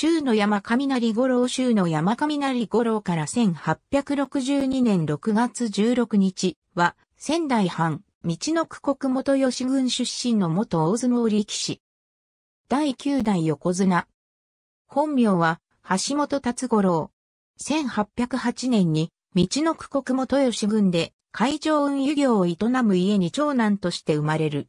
州の山雷五郎州の山雷五郎から1862年6月16日は、仙台藩、道の区国元吉軍出身の元大相撲力士。第9代横綱。本名は、橋本達五郎。1808年に、道の区国元吉軍で、海上運輸業を営む家に長男として生まれる。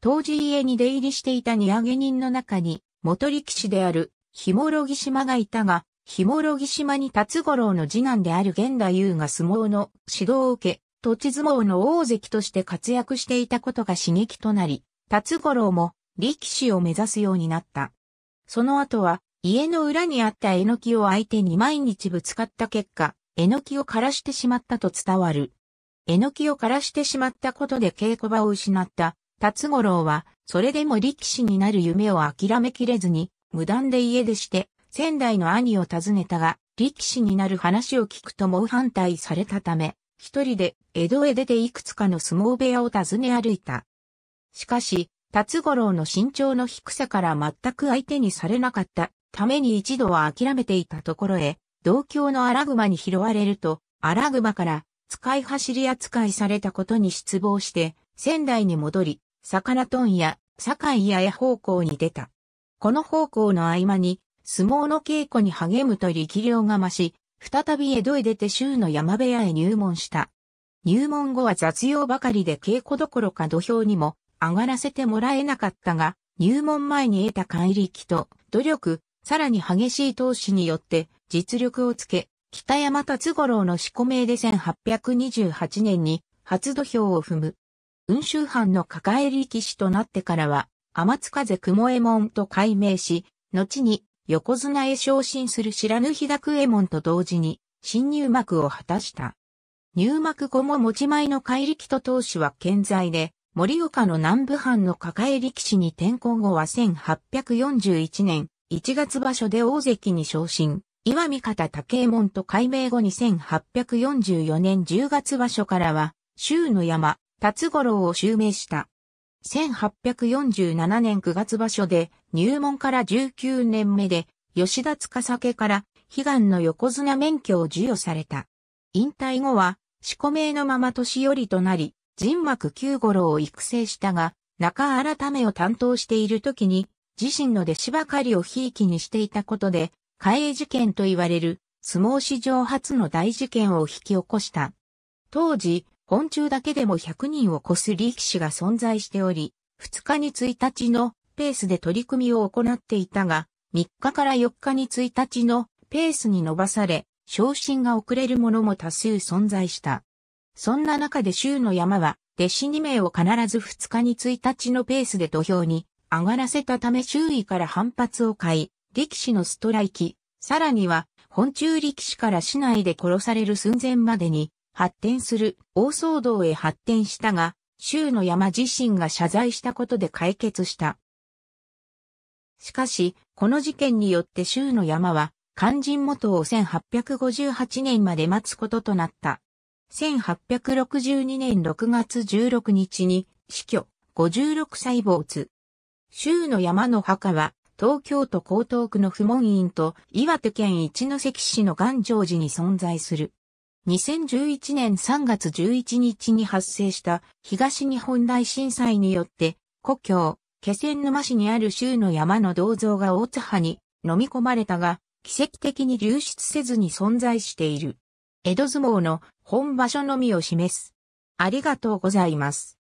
当時家に出入りしていた荷上げ人の中に、元力士であるひもろぎ島がいたが、ひもろぎ島に達五郎の次男である源太優が相撲の指導を受け、土地相撲の大関として活躍していたことが刺激となり、辰五郎も力士を目指すようになった。その後は、家の裏にあったえのきを相手に毎日ぶつかった結果、えのきを枯らしてしまったと伝わる。えのきを枯らしてしまったことで稽古場を失った、辰五郎は、それでも力士になる夢を諦めきれずに、無断で家出して、仙台の兄を訪ねたが、力士になる話を聞くと猛反対されたため、一人で江戸へ出ていくつかの相撲部屋を訪ね歩いた。しかし、辰五郎の身長の低さから全く相手にされなかったために一度は諦めていたところへ、同郷の荒熊に拾われると、荒熊から使い走り扱いされたことに失望して、仙台に戻り、魚問屋、堺屋へ方向に出た。この方向の合間に、相撲の稽古に励むと力量が増し、再び江戸へ出て州の山部屋へ入門した。入門後は雑用ばかりで稽古どころか土俵にも上がらせてもらえなかったが、入門前に得た怪力と努力、さらに激しい投資によって実力をつけ、北山達五郎の四込名で1828年に初土俵を踏む。雲州藩の抱え力士となってからは、天津風雲右衛門と改名し、後に横綱へ昇進する白ぬ日濁右衛門と同時に新入幕を果たした。入幕後も持ち前の怪力と投手は健在で、森岡の南部藩の抱え力士に転向後は1841年1月場所で大関に昇進。岩見方武右衛門と改名後1 8 4 4年10月場所からは、周の山、辰五郎を襲名した。1847年9月場所で入門から19年目で吉田司家から悲願の横綱免許を授与された。引退後は、四股名のまま年寄りとなり、人幕九五郎を育成したが、中改めを担当している時に、自身の弟子ばかりをひいきにしていたことで、海江事件と言われる、相撲史上初の大事件を引き起こした。当時、本中だけでも100人を超す力士が存在しており、2日に1日のペースで取り組みを行っていたが、3日から4日に1日のペースに伸ばされ、昇進が遅れる者も多数存在した。そんな中で州の山は、弟子2名を必ず2日に1日のペースで土俵に上がらせたため周囲から反発を買い、力士のストライキ、さらには、本中力士から市内で殺される寸前までに、発展する大騒動へ発展したが、州の山自身が謝罪したことで解決した。しかし、この事件によって州の山は、肝心元を1858年まで待つこととなった。1862年6月16日に死去、56歳没。州の山の墓は、東京都江東区の不問院と岩手県一関市の岩城寺に存在する。2011年3月11日に発生した東日本大震災によって、故郷、気仙沼市にある州の山の銅像が大津波に飲み込まれたが、奇跡的に流出せずに存在している。江戸相撲の本場所のみを示す。ありがとうございます。